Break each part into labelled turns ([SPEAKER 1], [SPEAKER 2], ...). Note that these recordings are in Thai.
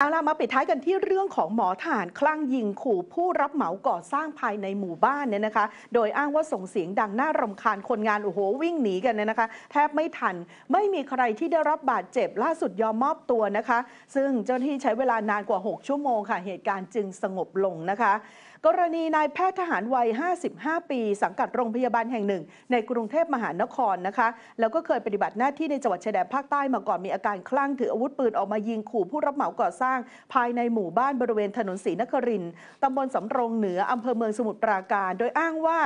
[SPEAKER 1] เอาล่ะมาปิดท้ายกันที่เรื่องของหมอฐานคลั่งยิงขู่ผู้รับเหมาก่อสร้างภายในหมู่บ้านเนี่ยนะคะ โดยอ้างว่าส่งเสียงดังน่ารำคาญคนงานโอ้โหวิ่งหนีกันเนี่ยนะคะ แทบไม่ทันไม่มีใครที่ได้รับบาดเจ็บล่าสุดยอมมอบตัวนะคะ ซึ่งเจ้าหน้าที่ใช้เวลานานกว่า 6 ชั่วโมงค่ะ เหตุการณ์จึงสงบลงนะคะกรณีนายแพทย์ทหารวัย 55 ปี สังกัดโรงพยาบาลแห่งหนึ่ง ในกรุงเทพมหานครนะคะแล้วก็เคยปฏิบัติหน้าที่ในจังหวัดชายแดนภาคใต้มาก่อนมีอาการคลั่งถืออาวุธปืนออกมายิงขู่ผู้รับเหมาก่อสร้างภายในหมู่บ้านบริเวณถนนศรีนครินตำบลสำโรงเหนือ อำเภอเมืองสมุทรปราการ โดยอ้างว่า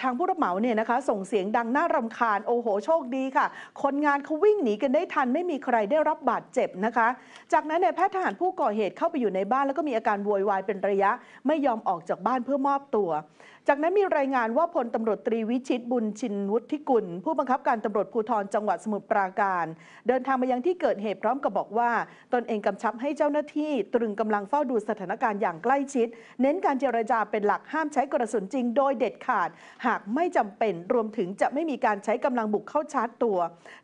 [SPEAKER 1] ทางผู้รับเหมาเนี่ยนะคะส่งเสียงดังน่ารำคาญโอ้โหโชคดีค่ะ คนงานเขาวิ่งหนีกันได้ทันไม่มีใครได้รับบาดเจ็บนะคะจากนั้นนายแพทย์ทหารผู้ก่อเหตุเข้าไปอยู่ในบ้านแล้วก็มีอาการโวยวาย เป็นระยะไม่ยอมออกจากบ้านเพื่อมอบตัว จากนั้นมีรายงานว่าพลตำรวจตรีวิชิตบุญชินวุฒิกุลผู้บังคับการตำรวจภูธรจังหวัดสมุทรปราการ เดินทางมายังที่เกิดเหตุพร้อมกับบอกว่า ตนเองกำชับให้เจ้าหน้าที่ตรึงกำลังเฝ้าดูสถานการณ์อย่างใกล้ชิด เน้นการเจรจาเป็นหลักห้ามใช้กระสุนจริงโดยเด็ดขาดหากไม่จำเป็น รวมถึงจะไม่มีการใช้กำลังบุกเข้าชาร์จตัว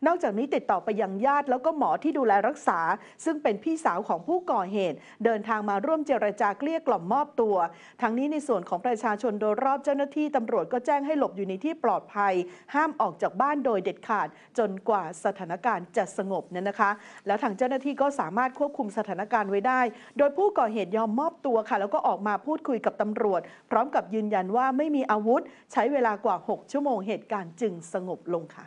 [SPEAKER 1] นอกจากนี้ติดต่อไปยังญาติแล้วก็หมอที่ดูแลรักษา ซึ่งเป็นพี่สาวของผู้ก่อเหตุ เดินทางมาร่วมเจรจาเกลี้ยกล่อมมอบตัวทั้งนี้ในส่วนของประชาชนโดยรอบเจ้าหน้าที่ตำรวจก็แจ้งให้หลบอยู่ในที่ปลอดภัย ห้ามออกจากบ้านโดยเด็ดขาดจนกว่าสถานการณ์จะสงบนั่นนะคะ แล้วทางเจ้าหน้าที่ก็สามารถควบคุมสถานการณ์ไว้ได้ โดยผู้ก่อเหตุยอมมอบตัวค่ะแล้วก็ออกมาพูดคุยกับตำรวจ พร้อมกับยืนยันว่าไม่มีอาวุธ ใช้เวลากว่า 6 ชั่วโมงเหตุการณ์จึงสงบลงค่ะ